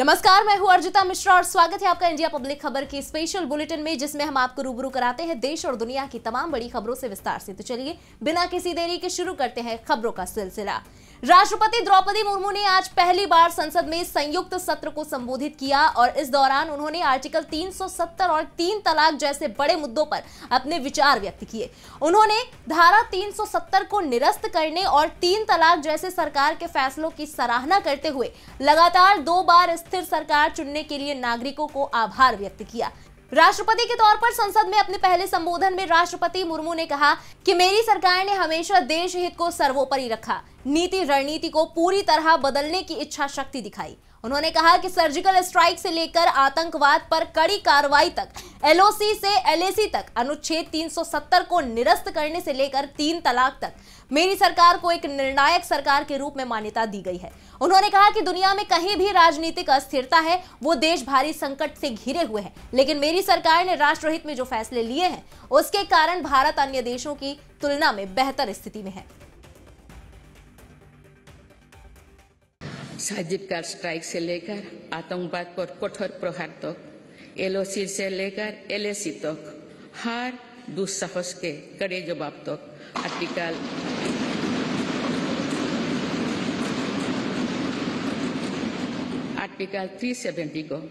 नमस्कार मैं हूं अर्जिता मिश्रा और स्वागत है आपका इंडिया पब्लिक खबर के स्पेशल बुलेटिन में जिसमें हम आपको रूबरू कराते हैं देश और दुनिया की तमाम बड़ी खबरों से विस्तार से तो चलिए बिना किसी देरी के शुरू करते हैं खबरों का सिलसिला राष्ट्रपति द्रौपदी मुर्मू ने आज पहली बार संसद में संयुक्त सत्र को संबोधित किया और इस दौरान उन्होंने आर्टिकल 370 और तीन तलाक जैसे बड़े मुद्दों पर अपने विचार व्यक्त किए उन्होंने धारा 370 को निरस्त करने और तीन तलाक जैसे सरकार के फैसलों की सराहना करते हुए लगातार दो बार स्थिर सरकार चुनने के लिए नागरिकों को आभार व्यक्त किया राष्ट्रपति के तौर पर संसद में अपने पहले संबोधन में राष्ट्रपति मुर्मू ने कहा कि मेरी सरकार ने हमेशा देश हित को सर्वोपरि रखा नीति रणनीति को पूरी तरह बदलने की इच्छा शक्ति दिखाई उन्होंने कहा कि सर्जिकल स्ट्राइक से लेकर आतंकवाद पर कड़ी कार्रवाई तक एलओसी से एलएसी तक अनुच्छेद 370 को निरस्त करने से लेकर तीन तलाक तक मेरी सरकार को एक निर्णायक सरकार के रूप में मान्यता दी गई है उन्होंने कहा कि दुनिया में कहीं भी राजनीतिक अस्थिरता है वो देश भारी संकट से घिरे हुए हैं लेकिन मेरी सरकार ने राष्ट्रहित में जो फैसले लिए हैं उसके कारण भारत अन्य देशों की तुलना में बेहतर स्थिति में है सर्जिकल स्ट्राइक से लेकर आतंकवाद पर कठोर प्रहार तक एलओसी से लेकर एलएसी तक हर दुस्साहस के कड़े जवाब तक आर्टिकल आर्टिकल 370 को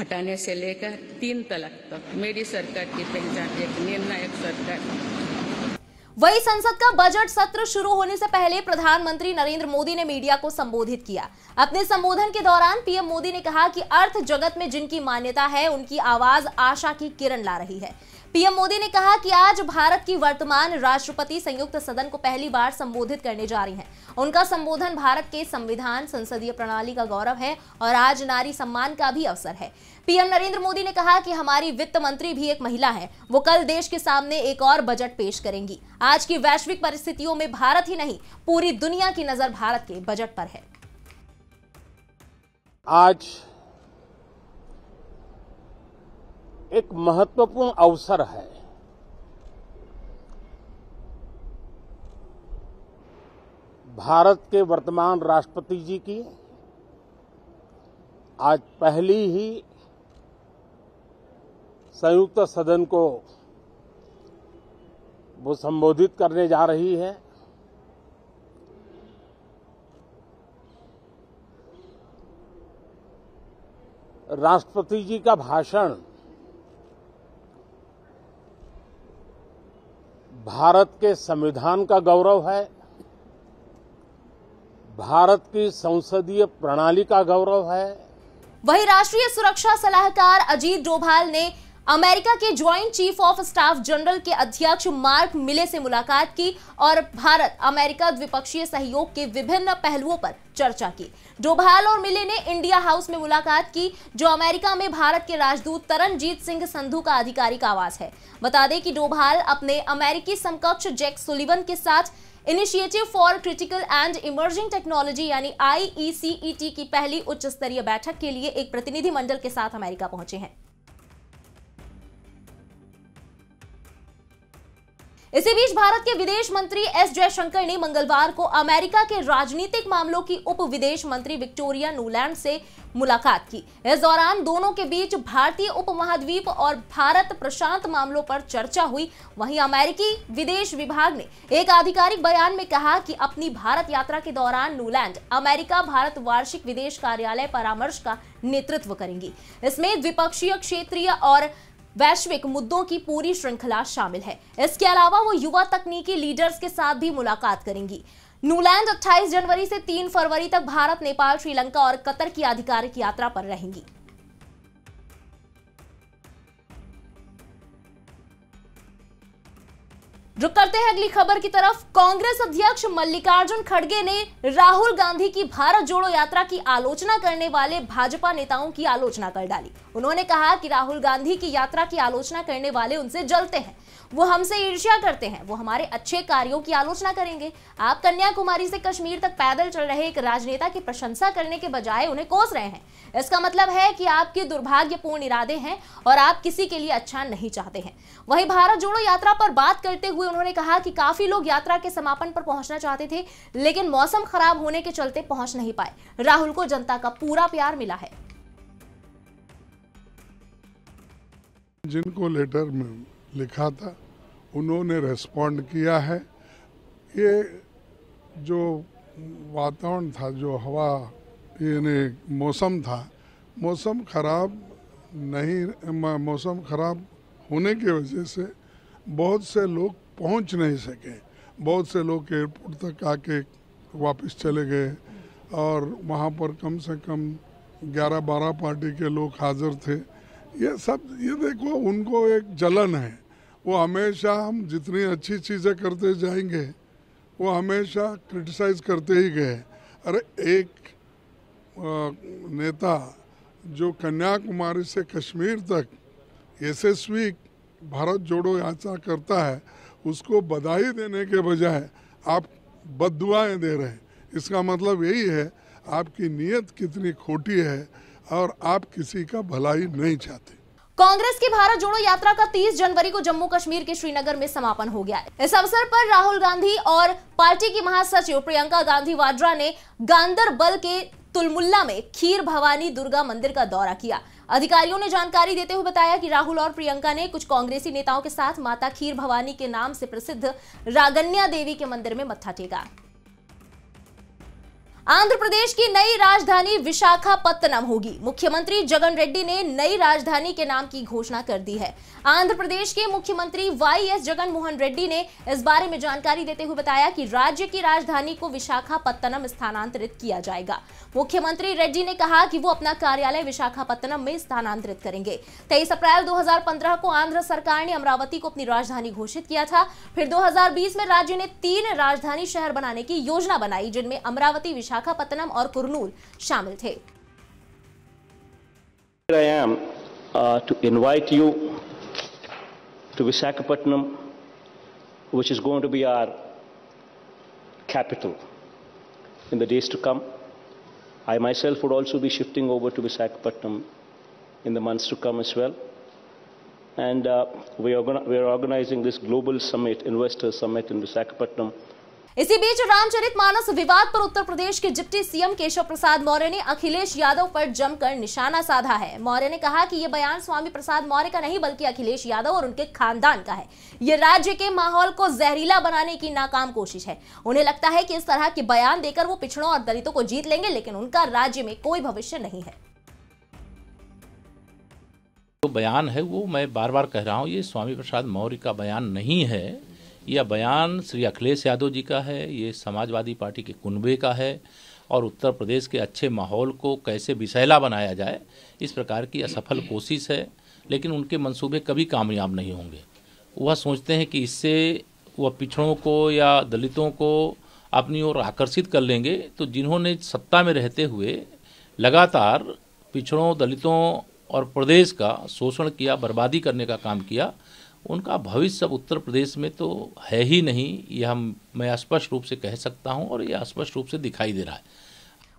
हटाने से लेकर तीन तलाक तक मेरी सरकार की पहचान एक निर्णायक सरकार वही संसद का बजट सत्र शुरू होने से पहले प्रधानमंत्री नरेंद्र मोदी ने मीडिया को संबोधित किया अपने संबोधन के दौरान पीएम मोदी ने कहा कि अर्थ जगत में जिनकी मान्यता है उनकी आवाज आशा की किरण ला रही है पीएम मोदी ने कहा कि आज भारत की वर्तमान राष्ट्रपति संयुक्त सदन को पहली बार संबोधित करने जा रही हैं। उनका संबोधन भारत के संविधान संसदीय प्रणाली का गौरव है और आज नारी सम्मान का भी अवसर है पीएम नरेंद्र मोदी ने कहा कि हमारी वित्त मंत्री भी एक महिला है वो कल देश के सामने एक और बजट पेश करेंगी आज की वैश्विक परिस्थितियों में भारत ही नहीं पूरी दुनिया की नजर भारत के बजट पर है आज एक महत्वपूर्ण अवसर है भारत के वर्तमान राष्ट्रपति जी की आज पहली ही संयुक्त सदन को वो संबोधित करने जा रही है राष्ट्रपति जी का भाषण भारत के संविधान का गौरव है भारत की संसदीय प्रणाली का गौरव है वही राष्ट्रीय सुरक्षा सलाहकार अजीत डोभाल ने अमेरिका के joint chief of staff general के अध्यक्ष मार्क मिले से मुलाकात की और भारत अमेरिका द्विपक्षीय सहयोग के विभिन्न पहलुओं पर चर्चा की डोभाल और मिले ने इंडिया हाउस में मुलाकात की जो अमेरिका में भारत के राजदूत तरनजीत सिंह संधू का आधिकारिक आवास है बता दें कि डोभाल अपने अमेरिकी समकक्ष जैक सुलिवन के साथ initiative for critical and emerging technology यानी आई e e की पहली उच्च स्तरीय बैठक के लिए एक प्रतिनिधिमंडल के साथ अमेरिका पहुंचे हैं इसी बीच भारत के विदेश मंत्री एस जयशंकर ने मंगलवार को अमेरिका के राजनीतिक मामलों की उप विदेश मंत्री विक्टोरिया नूलैंड से मुलाकात की इस दौरान दोनों के बीच भारतीय उप महाद्वीप और भारत प्रशांत मामलों पर चर्चा हुई वहीं अमेरिकी विदेश विभाग ने एक आधिकारिक बयान में कहा कि अपनी भारत यात्रा के दौरान नूलैंड अमेरिका भारत वार्षिक विदेश कार्यालय परामर्श का नेतृत्व करेंगी इसमें द्विपक्षीय क्षेत्रीय और वैश्विक मुद्दों की पूरी श्रृंखला शामिल है इसके अलावा वो युवा तकनीकी लीडर्स के साथ भी मुलाकात करेंगी न्यूलैंड 28 जनवरी से 3 फरवरी तक भारत नेपाल श्रीलंका और कतर की आधिकारिक यात्रा पर रहेंगी रुक करते हैं अगली खबर की तरफ कांग्रेस अध्यक्ष मल्लिकार्जुन खड़गे ने राहुल गांधी की भारत जोड़ो यात्रा की आलोचना करने वाले भाजपा नेताओं की आलोचना कर डाली उन्होंने कहा कि राहुल गांधी की यात्रा की आलोचना करने वाले उनसे जलते हैं वो हमसे ईर्ष्या करते हैं वो हमारे अच्छे कार्यों की आलोचना करेंगे आप कन्याकुमारी से कश्मीर तक पैदल चल रहे एक राजनेता की प्रशंसा करने के बजाय उन्हें कोस रहे हैं इसका मतलब है कि आपके दुर्भाग्यपूर्ण इरादे हैं और आप किसी के लिए अच्छा नहीं चाहते हैं वही भारत जोड़ो यात्रा पर बात करते हुए हुए उन्होंने कहा कि काफी लोग यात्रा के समापन पर पहुंचना चाहते थे लेकिन मौसम खराब होने के चलते पहुंच नहीं पाए राहुल को जनता का पूरा प्यार मिला है जिनको लेटर में लिखा था उन्होंने रेस्पॉन्ड किया है ये जो वातावरण था जो हवा यानी मौसम था मौसम खराब नहीं मौसम खराब होने की वजह से बहुत से लोग पहुंच नहीं सके बहुत से लोग एयरपोर्ट तक आके वापस चले गए और वहाँ पर कम से कम 11-12 पार्टी के लोग हाजिर थे ये सब ये देखो उनको एक जलन है वो हमेशा हम जितनी अच्छी चीज़ें करते जाएंगे वो हमेशा क्रिटिसाइज करते ही गए अरे एक नेता जो कन्याकुमारी से कश्मीर तक यशस्वी भारत जोड़ो यात्रा करता है उसको बधाई देने के बजाय आप बदुआएँ दे रहे हैं इसका मतलब यही है आपकी नीयत कितनी खोटी है और आप किसी का भलाई नहीं चाहते कांग्रेस की भारत जोड़ो यात्रा का 30 जनवरी को जम्मू कश्मीर के श्रीनगर में समापन हो गया है इस अवसर पर राहुल गांधी और पार्टी की महासचिव प्रियंका गांधी वाड्रा ने गांधरबल के तुलमुल्ला में खीर भवानी दुर्गा मंदिर का दौरा किया अधिकारियों ने जानकारी देते हुए बताया कि राहुल और प्रियंका ने कुछ कांग्रेसी नेताओं के साथ माता खीर भवानी के नाम से प्रसिद्ध रागन्या देवी के मंदिर में मत्था टेका आंध्र प्रदेश की नई राजधानी विशाखापत्तनम होगी मुख्यमंत्री जगन रेड्डी ने नई राजधानी के नाम की घोषणा कर दी है आंध्र प्रदेश के मुख्यमंत्री वाई एस जगन मोहन रेड्डी ने इस बारे में जानकारी देते हुए बताया कि राज्य की राजधानी को विशाखापत्तनम स्थानांतरित किया जाएगा मुख्यमंत्री रेड्डी ने कहा कि वो अपना कार्यालय विशाखापत्तनम में स्थानांतरित करेंगे तेईस अप्रैल दो को आंध्र सरकार ने अमरावती को अपनी राजधानी घोषित किया था फिर दो में राज्य ने तीन राजधानी शहर बनाने की योजना बनाई जिनमें अमरावती विशाखा विशाखापत्तनम और कुरनूल शामिल थे I am uh, to invite you to Visakhapatnam, which is going to be our capital in the days to come. I myself would also be shifting over to Visakhapatnam in the months to come as well. And uh, we, are we are organizing this global summit, investor summit in Visakhapatnam. इसी बीच रामचरित मानस विवाद पर उत्तर प्रदेश के deputy CM Keshav Prasad Maurya ने अखिलेश यादव पर जमकर निशाना साधा है मौर्य ने कहा कि यह बयान स्वामी प्रसाद मौर्य का नहीं बल्कि अखिलेश यादव और उनके खानदान का है ये राज्य के माहौल को जहरीला बनाने की नाकाम कोशिश है उन्हें लगता है कि इस तरह के बयान देकर वो पिछड़ों और दलितों को जीत लेंगे लेकिन उनका राज्य में कोई भविष्य नहीं है जो तो बयान है वो मैं बार बार कह रहा हूँ ये स्वामी प्रसाद मौर्य का बयान नहीं है यह बयान श्री अखिलेश यादव जी का है ये समाजवादी पार्टी के कुनबे का है और उत्तर प्रदेश के अच्छे माहौल को कैसे विसैला बनाया जाए इस प्रकार की असफल कोशिश है लेकिन उनके मंसूबे कभी कामयाब नहीं होंगे वह सोचते हैं कि इससे वह पिछड़ों को या दलितों को अपनी ओर आकर्षित कर लेंगे तो जिन्होंने सत्ता में रहते हुए लगातार पिछड़ों दलितों और प्रदेश का शोषण किया बर्बादी करने का काम किया उनका भविष्य अब उत्तर प्रदेश में तो है ही नहीं यह मैं स्पष्ट रूप से कह सकता हूं और यह स्पष्ट रूप से दिखाई दे रहा है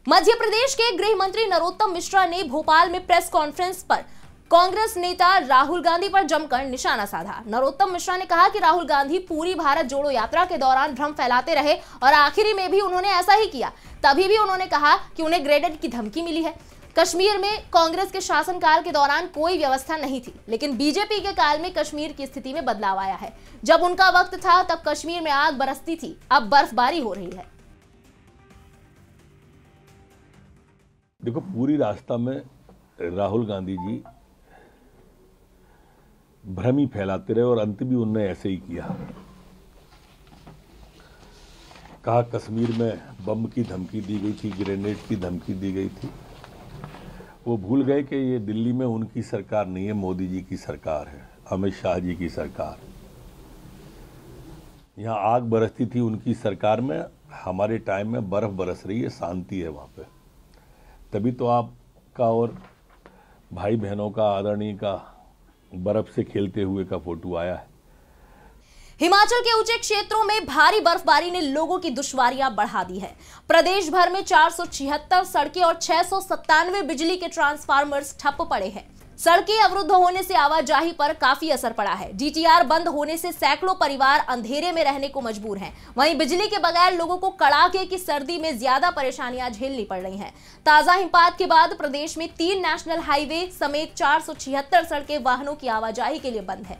मध्य प्रदेश के गृह मंत्री नरोत्तम मिश्रा ने भोपाल में प्रेस कॉन्फ्रेंस पर कांग्रेस नेता राहुल गांधी पर जमकर निशाना साधा नरोत्तम मिश्रा ने कहा कि राहुल गांधी पूरी भारत जोड़ो यात्रा के दौरान भ्रम फैलाते रहे और आखिरी में भी उन्होंने ऐसा ही किया तभी भी उन्होंने कहा कि उन्हें ग्रेडेड की धमकी मिली है कश्मीर में कांग्रेस के शासनकाल के दौरान कोई व्यवस्था नहीं थी लेकिन बीजेपी के काल में कश्मीर की स्थिति में बदलाव आया है जब उनका वक्त था तब कश्मीर में आग बरसती थी अब बर्फबारी हो रही है देखो पूरी रास्ता में राहुल गांधी जी भ्रमी फैलाते रहे और अंत भी उनने ऐसे ही किया कहा कश्मीर में बम की धमकी दी गई थी ग्रेनेड की धमकी दी गई थी वो भूल गए कि ये दिल्ली में उनकी सरकार नहीं है मोदी जी की सरकार है अमित शाह जी की सरकार यहाँ आग बरसती थी उनकी सरकार में हमारे टाइम में बर्फ़ बरस रही है शांति है वहाँ पे तभी तो आपका और भाई बहनों का आदरणीय का बर्फ़ से खेलते हुए का फ़ोटो आया है हिमाचल के ऊंचे क्षेत्रों में भारी बर्फबारी ने लोगों की दुश्वारियां बढ़ा दी है प्रदेश भर में चार सड़कें और छह बिजली के ट्रांसफार्मर्स ठप पड़े हैं सड़कें अवरुद्ध होने से आवाजाही पर काफी असर पड़ा है डीटीआर बंद होने से सैकड़ों परिवार अंधेरे में रहने को मजबूर हैं वहीं बिजली के बगैर लोगों को कड़ाके की सर्दी में ज्यादा परेशानियां झेलनी पड़ रही हैं ताजा हिमपात के बाद प्रदेश में तीन नेशनल हाईवे समेत चार सड़कें वाहनों की आवाजाही के लिए बंद है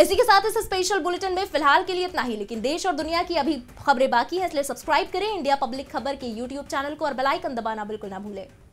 इसी के साथ इस स्पेशल बुलेटिन में फिलहाल के लिए इतना ही लेकिन देश और दुनिया की अभी खबरें बाकी है इसलिए सब्सक्राइब करें इंडिया पब्लिक खबर के यूट्यूब चैनल को और बेलाइकन दबाना बिल्कुल ना भूलें